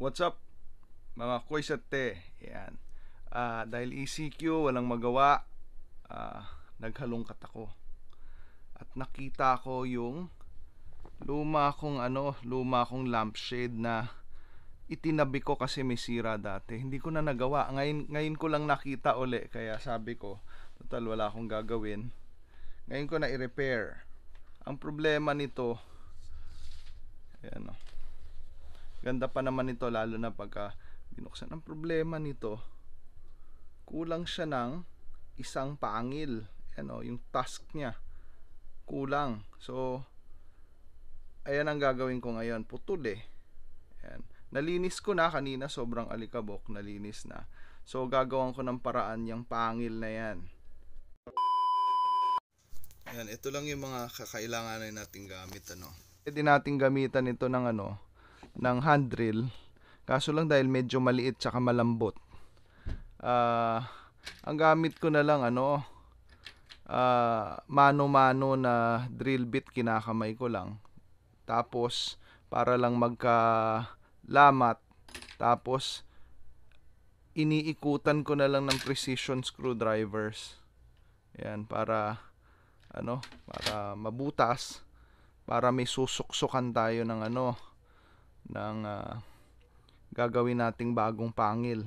What's up? Mga kuys at te. Yan. Uh, ah, dahil ECQ, walang magawa. Uh, naghalungkat ako. At nakita ko yung luma kong ano, luma kong lampshade na itinabi ko kasi may sira dati. Hindi ko na nagawa. Ngayon, ngayon ko lang nakita uli. Kaya sabi ko, total wala akong gagawin. Ngayon ko na i-repair. Ang problema nito, ayan o. Oh. Ganda pa naman nito lalo na pagka binuksan ang problema nito. Kulang siya ng isang pangil. Ano, oh, yung task niya. Kulang. So, ayan ang gagawin ko ngayon. Putol eh. Ayan. Nalinis ko na kanina. Sobrang alikabok. Nalinis na. So, gagawin ko ng paraan yung pangil na yan. Ayan, ito lang yung mga kakailanganin nating gamit. Ano. Pwede nating gamitan ito ng ano, ng hand drill. Kaso lang dahil medyo maliit tsaka malambot. Uh, ang gamit ko na lang ano uh, mano-mano na drill bit kinakamay ko lang. Tapos para lang magka lamat. Tapos iniikutan ko na lang ng precision screwdrivers. Yan, para ano, para mabutas, para may susuksukan tayo ng ano, ng uh, gagawin nating bagong pangil.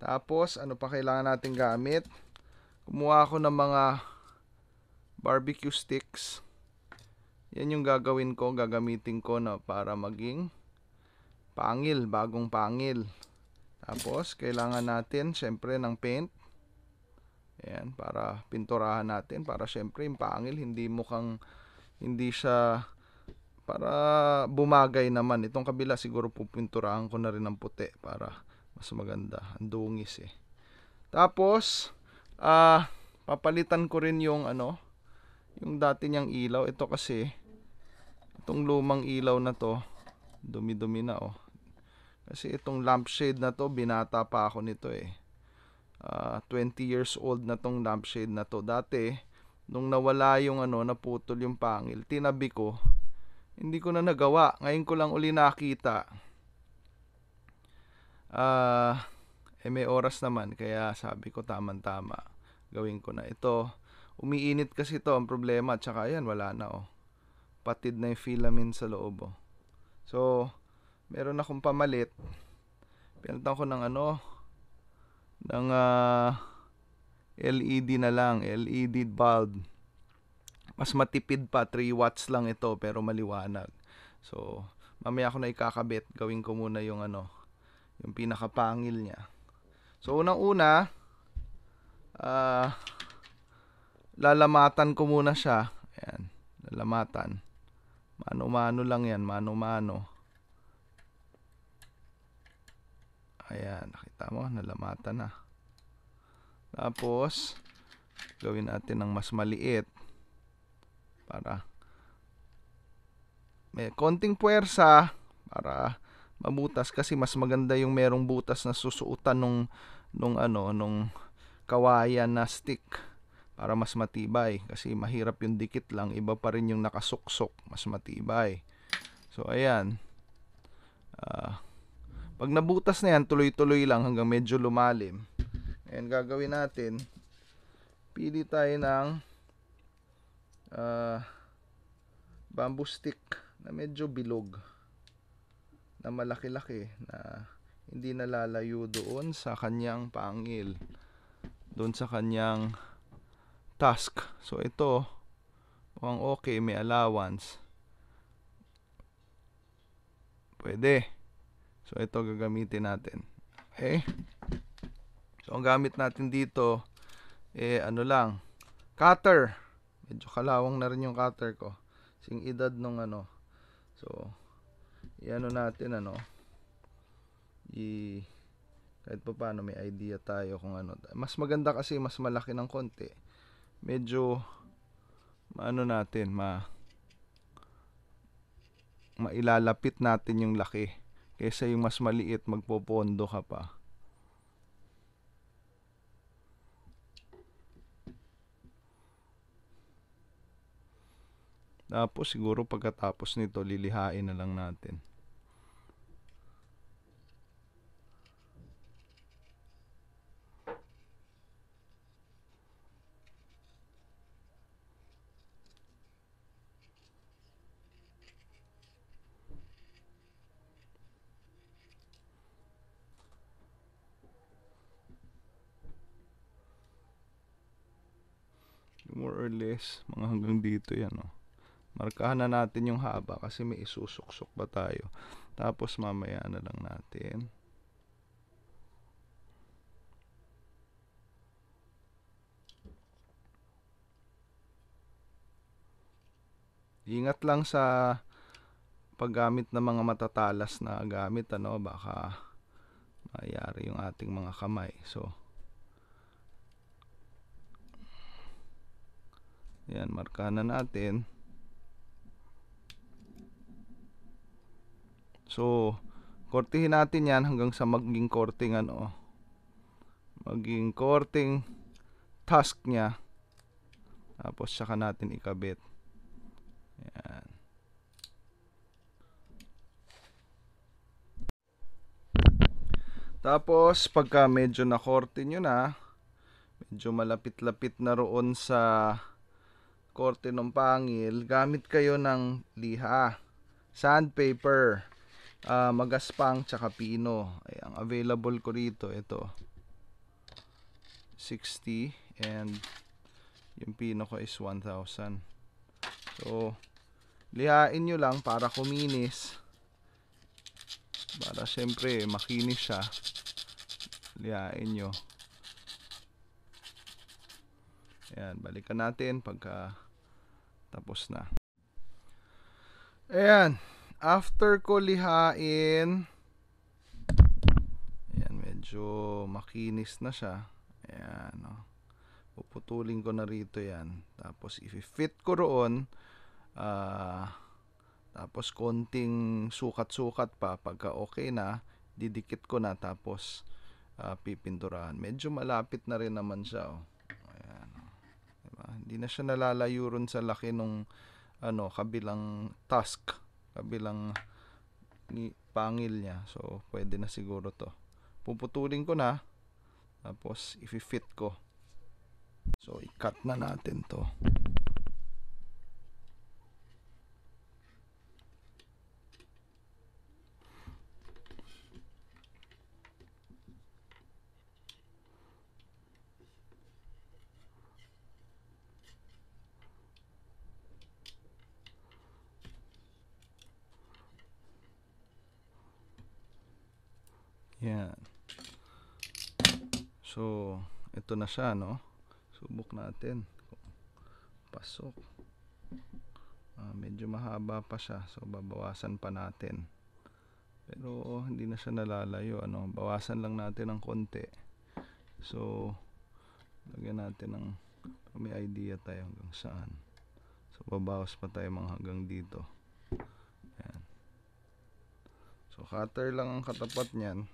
Tapos, ano pa kailangan natin gamit? Kumuha ako ng mga barbecue sticks. Yan yung gagawin ko, gagamitin ko na para maging pangil, bagong pangil. Tapos, kailangan natin, syempre, ng paint. Ayan, para pinturahan natin. Para syempre, yung pangil, hindi mukhang, hindi siya para bumagay naman. Itong kabila siguro pupinturahan ko na rin ng puti para mas maganda. Ang dungis eh. Tapos, ah, uh, papalitan ko rin yung ano, yung dati niyang ilaw. Ito kasi, itong lumang ilaw na to, dumi-dumi na oh. Kasi itong lampshade na to, binata pa ako nito eh. Uh, ah, 20 years old na tong lampshade na to. Dati, nung nawala yung ano, naputol yung pangil, tinabi ko, hindi ko na nagawa. Ngayon ko lang uli nakita. Ah, uh, eh may oras naman kaya sabi ko tamang-tama. Gawin ko na ito. Umiinit kasi to ang problema at saka yan wala na oh. Patid na yung filament sa loob oh. So, meron na akong pamalit. Pinalitan ko ng ano ng uh, ah, LED na lang, LED bulb mas matipid pa 3 watts lang ito pero maliwanag so mamaya ako na ikakabit gawin ko muna yung ano yung pinakapangil niya so unang una uh, ah, lalamatan ko muna siya ayan lalamatan mano-mano lang yan mano-mano Ayan, nakita mo, nalamatan na. Tapos, gawin natin ng mas maliit para may konting puwersa para mabutas kasi mas maganda yung merong butas na susuutan nung nung ano nung kawayan na stick para mas matibay kasi mahirap yung dikit lang iba pa rin yung nakasuksok mas matibay so ayan uh, pag nabutas na yan tuloy-tuloy lang hanggang medyo lumalim ayan gagawin natin pili tayo ng uh, bamboo stick na medyo bilog na malaki-laki na hindi nalalayo doon sa kanyang pangil doon sa kanyang task so ito mukhang okay may allowance pwede so ito gagamitin natin okay so ang gamit natin dito eh ano lang cutter medyo kalawang na rin yung cutter ko sing edad nung ano so iano natin ano i kahit pa paano may idea tayo kung ano mas maganda kasi mas malaki ng konti medyo maano natin ma mailalapit natin yung laki kaysa yung mas maliit magpopondo ka pa Tapos siguro pagkatapos nito lilihain na lang natin. more or less mga hanggang dito yan oh markahan na natin yung haba kasi may isusuksok pa tayo tapos mamaya na lang natin ingat lang sa paggamit ng mga matatalas na gamit ano baka mayari yung ating mga kamay so yan markahan na natin So, kortihin natin yan hanggang sa maging korting ano. Maging korting task niya. Tapos, saka natin ikabit. Yan. Tapos, pagka medyo na korte nyo na, medyo malapit-lapit na roon sa korte ng pangil, gamit kayo ng liha, sandpaper uh, magaspang tsaka pino ay ang available ko rito ito 60 and yung pino ko is 1000 so lihain nyo lang para kuminis para syempre makinis siya lihain nyo ayan balikan natin pagka tapos na ayan after ko lihain ayan medyo makinis na siya ayan no puputulin ko na rito yan tapos ifi fit ko roon uh, tapos konting sukat-sukat pa pagka okay na didikit ko na tapos uh, pipinturahan medyo malapit na rin naman siya oh. ayan oh. diba? hindi na siya nalalayo ron sa laki nung ano kabilang task kabilang ni pangil niya. So, pwede na siguro to. Puputulin ko na. Tapos, i-fit ko. So, i-cut na natin to. Yan. So, ito na siya, no? Subok natin. Pasok. Uh, medyo mahaba pa siya, so babawasan pa natin. Pero oh, hindi na siya nalalayo, ano? Bawasan lang natin ng konti. So, lagyan natin ng may idea tayo hanggang saan. So, babawas pa tayo mga hanggang dito. Yan. So, cutter lang ang katapat niyan.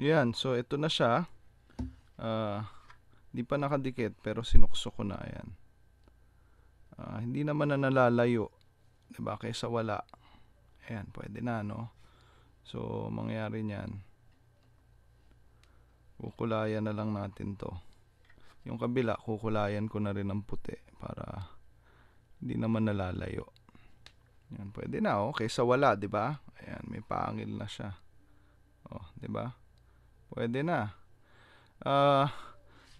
Yan, so ito na siya. Uh, ah, hindi pa nakadikit pero sinukso ko na. yan. Uh, ah, hindi naman na nalalayo. Diba? Kaysa wala. Ayan, pwede na, no? So, mangyari niyan. Kukulayan na lang natin to. Yung kabila, kukulayan ko na rin ng puti para hindi naman nalalayo. Ayan, pwede na, oh. Kaysa wala, di ba? Ayan, may pangil na siya. Oh, di ba? Pwede na. Ah, uh,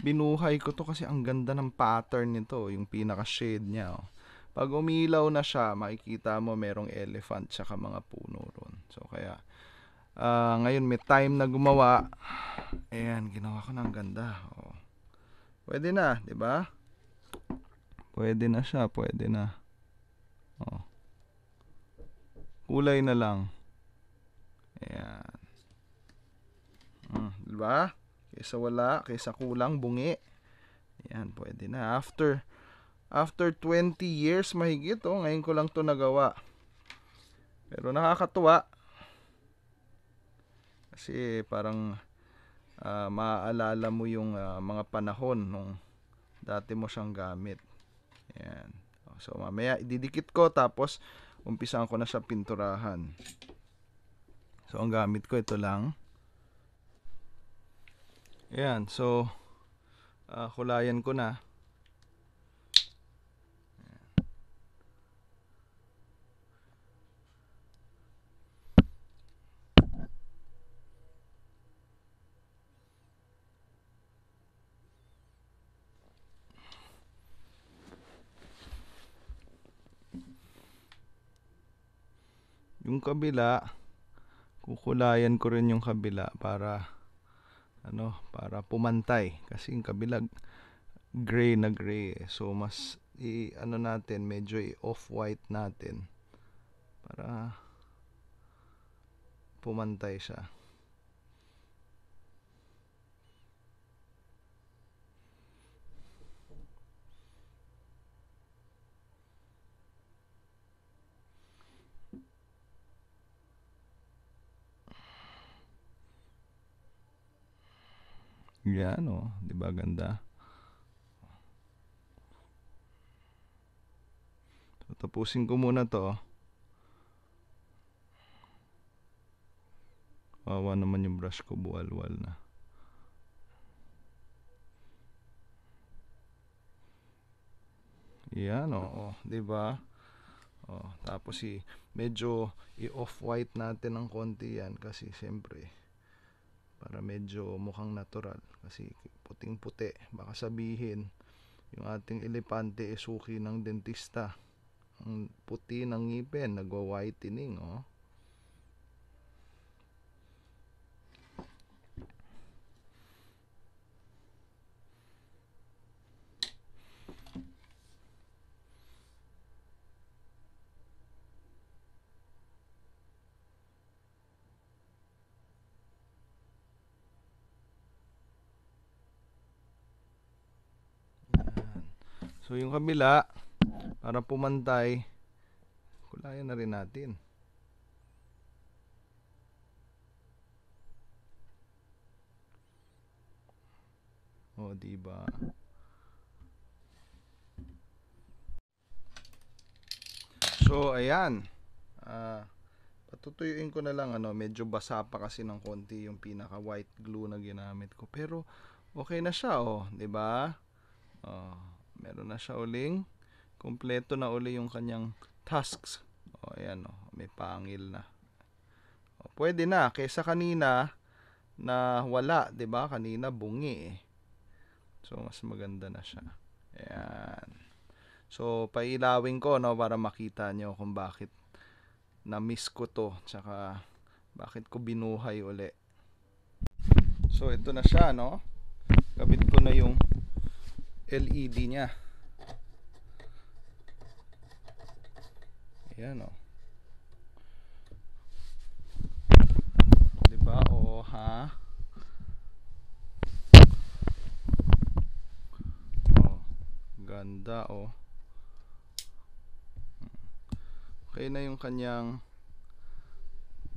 binuhay ko to kasi ang ganda ng pattern nito, yung pinaka-shade niya. Oh. Pag umilaw na siya, makikita mo merong elephant tsaka mga puno ron. So kaya uh, ngayon may time na gumawa. Ayan, ginawa ko ng ganda. Oh. Pwede na, 'di ba? Pwede na siya, pwede na. Oh. Kulay na lang. Ayan. 'Di Kesa wala, kesa kulang, bungi. Ayan, pwede na. After, after 20 years mahigit, oh, ngayon ko lang to nagawa. Pero nakakatuwa. Kasi parang uh, maaalala mo yung uh, mga panahon nung dati mo siyang gamit. Ayan. So mamaya ididikit ko tapos umpisahan ko na sa pinturahan. So ang gamit ko ito lang. Ayan, so uh, ah, kulayan ko na. Yung kabila, kukulayan ko rin yung kabila para ano para pumantay kasi yung kabilang gray na gray eh. so mas i ano natin medyo i off white natin para pumantay siya Yan o, di ba ganda? So, tapusin ko muna to. Wawa naman yung brush ko, buwal-wal na. Yan o, o di ba? Oh, tapos i medyo i off white natin ng konti yan kasi siyempre para medyo mukhang natural kasi puting puti baka sabihin yung ating elepante isuki ng dentista ang puti ng ngipin nagwa-whitening oh So yung kabila para pumantay kulayan na rin natin. O, di ba? So, ayan. Ah, uh, patutuyuin ko na lang ano, medyo basa pa kasi ng konti yung pinaka white glue na ginamit ko, pero okay na siya oh, 'di ba? Oh. Meron na siya uling kompleto na uli yung kanyang tasks. O, ayan, o, may pangil na. O, pwede na, kaysa kanina na wala, ba diba? Kanina bungi eh. So, mas maganda na siya. Ayan. So, pailawin ko, no, para makita nyo kung bakit na-miss ko to. Tsaka, bakit ko binuhay uli. So, ito na siya, no? Kabit ko na yung LED niya. Ayan o. Oh. Diba o oh, ha? Oh, ganda o. Oh. Okay na yung kanyang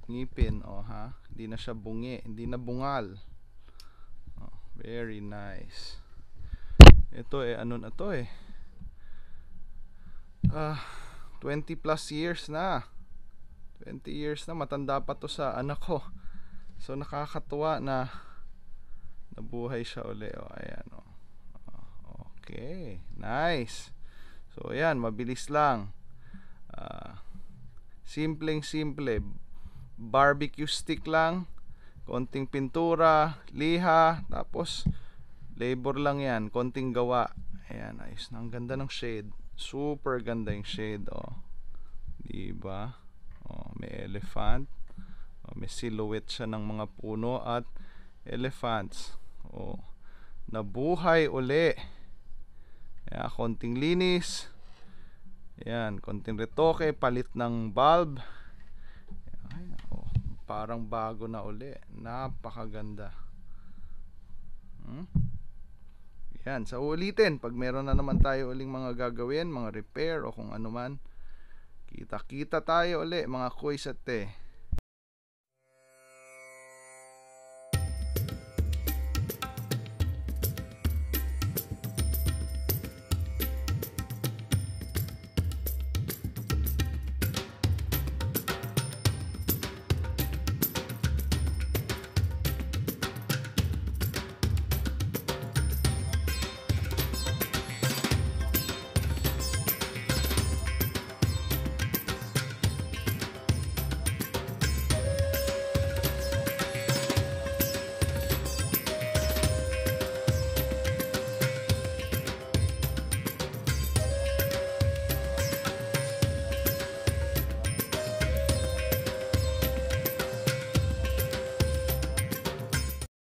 ngipin o oh, ha. Hindi na siya bungi, hindi na bungal. Oh, very nice ito eh ano na to eh ah uh, 20 plus years na 20 years na matanda pa to sa anak ko so nakakatuwa na nabuhay siya uli oh, ayan oh. Ah, okay nice so ayan mabilis lang uh, simpleng simple barbecue stick lang konting pintura liha tapos labor lang yan konting gawa ayan ayos ang ganda ng shade super ganda yung shade oh di ba oh may elephant oh, may silhouette siya ng mga puno at elephants oh nabuhay uli ayan, konting linis ayan konting retoke palit ng bulb ayan, oh, parang bago na uli napakaganda hmm? Yan, sa so, ulitin, pag meron na naman tayo uling mga gagawin, mga repair o kung ano man, kita-kita tayo uli mga kuy at teh.